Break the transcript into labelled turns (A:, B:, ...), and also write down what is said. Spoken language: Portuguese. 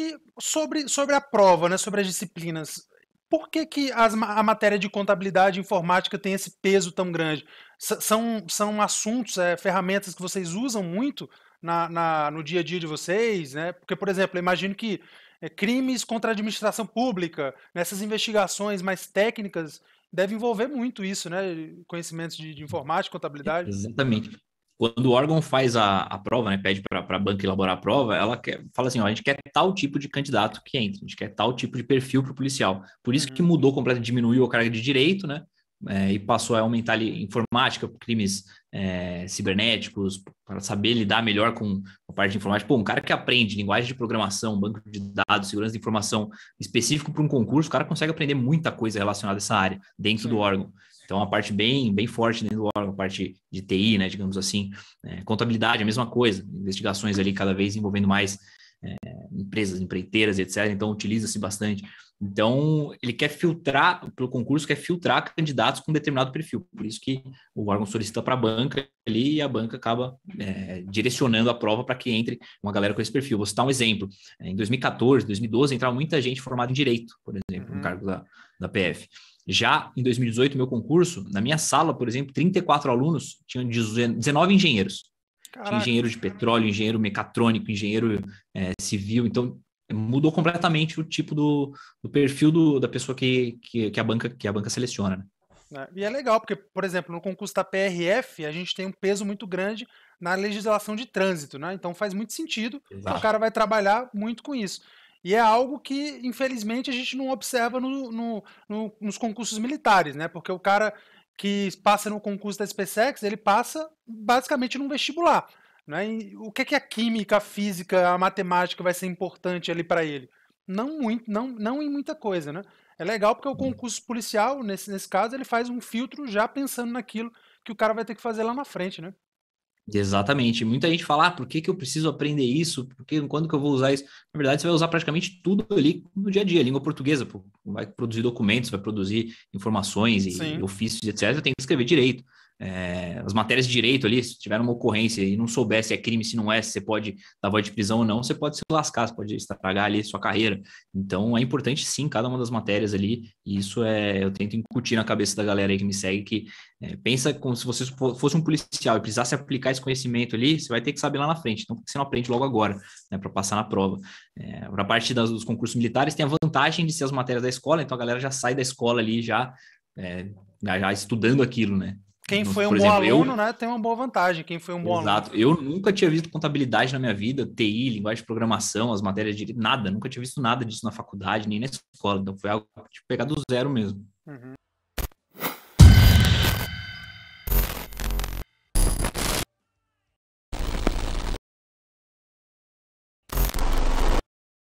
A: E sobre, sobre a prova, né, sobre as disciplinas, por que, que as, a matéria de contabilidade e informática tem esse peso tão grande? S são, são assuntos, é, ferramentas que vocês usam muito na, na, no dia a dia de vocês, né? Porque, por exemplo, eu imagino que é, crimes contra a administração pública, nessas né, investigações mais técnicas, deve envolver muito isso, né? Conhecimentos de, de informática, contabilidade.
B: Exatamente quando o órgão faz a, a prova, né, pede para a banca elaborar a prova, ela quer, fala assim, ó, a gente quer tal tipo de candidato que entra, a gente quer tal tipo de perfil para o policial. Por isso que uhum. mudou completamente, diminuiu a carga de direito, né? é, e passou a aumentar ali informática crimes é, cibernéticos, para saber lidar melhor com a parte de informática. Pô, um cara que aprende linguagem de programação, banco de dados, segurança de informação específico para um concurso, o cara consegue aprender muita coisa relacionada a essa área dentro Sim. do órgão. Então, uma parte bem, bem forte dentro do órgão, a parte de TI, né, digamos assim. É, contabilidade, a mesma coisa. Investigações ali cada vez envolvendo mais empresas, empreiteiras, etc. Então, utiliza-se bastante. Então, ele quer filtrar, pelo concurso, quer filtrar candidatos com determinado perfil. Por isso que o órgão solicita para a banca ali e a banca acaba é, direcionando a prova para que entre uma galera com esse perfil. Vou citar um exemplo. Em 2014, 2012, entrava muita gente formada em direito, por exemplo, uhum. no cargo da, da PF. Já em 2018, meu concurso, na minha sala, por exemplo, 34 alunos, tinham 19 engenheiros. Caraca. engenheiro de petróleo, engenheiro mecatrônico, engenheiro é, civil. Então, mudou completamente o tipo do, do perfil do, da pessoa que, que, que, a banca, que a banca seleciona.
A: Né? É, e é legal, porque, por exemplo, no concurso da PRF, a gente tem um peso muito grande na legislação de trânsito, né? Então faz muito sentido, o cara vai trabalhar muito com isso. E é algo que, infelizmente, a gente não observa no, no, no, nos concursos militares, né? Porque o cara que passa no concurso da SpaceX, ele passa basicamente num vestibular. Né? o que, é que a química, a física, a matemática vai ser importante ali para ele? Não muito, não, não em muita coisa, né? É legal porque o concurso policial, nesse, nesse caso, ele faz um filtro já pensando naquilo que o cara vai ter que fazer lá na frente, né?
B: Exatamente. Muita gente fala, ah, por que, que eu preciso aprender isso? Porque quando que eu vou usar isso? Na verdade, você vai usar praticamente tudo ali no dia a dia. Língua portuguesa, vai produzir documentos, vai produzir informações e Sim. ofícios, etc. tem que escrever direito é, as matérias de direito ali, se tiver uma ocorrência e não souber se é crime, se não é, se você pode dar voz de prisão ou não, você pode se lascar, você pode estragar ali sua carreira. Então é importante sim cada uma das matérias ali, e isso é, eu tento incutir na cabeça da galera aí que me segue, que é, pensa como se você fosse um policial e precisasse aplicar esse conhecimento ali, você vai ter que saber lá na frente, então você não aprende logo agora, né, para passar na prova. É, a parte das, dos concursos militares, tem a vantagem de ser as matérias da escola, então a galera já sai da escola ali já. É, já estudando aquilo, né? Quem foi um bom exemplo, aluno, eu...
A: né, tem uma boa vantagem. Quem foi um bom
B: Exato. aluno. Eu nunca tinha visto contabilidade na minha vida, TI, linguagem de programação, as matérias de nada. Nunca tinha visto nada disso na faculdade, nem na escola. Então foi algo tipo, pegar do zero mesmo.
A: Uhum.